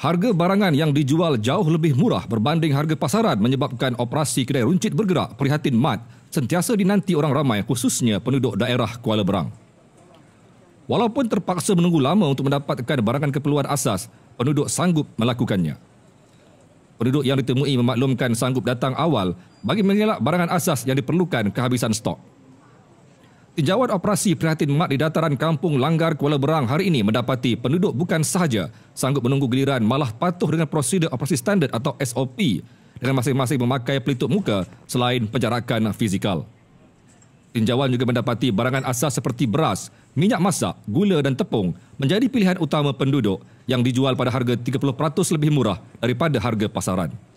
Harga barangan yang dijual jauh lebih murah berbanding harga pasaran menyebabkan operasi kedai runcit bergerak prihatin mat sentiasa dinanti orang ramai khususnya penduduk daerah Kuala Berang. Walaupun terpaksa menunggu lama untuk mendapatkan barangan keperluan asas, penduduk sanggup melakukannya. Penduduk yang ditemui memaklumkan sanggup datang awal bagi mengelak barangan asas yang diperlukan kehabisan stok. Jawat operasi prihatin mat di dataran kampung Langgar Kuala Berang hari ini mendapati penduduk bukan sahaja sanggup menunggu giliran malah patuh dengan prosedur operasi standard atau SOP dengan masing-masing memakai pelitup muka selain penjarakan fizikal. Tinjauan juga mendapati barangan asas seperti beras, minyak masak, gula dan tepung menjadi pilihan utama penduduk yang dijual pada harga 30% lebih murah daripada harga pasaran.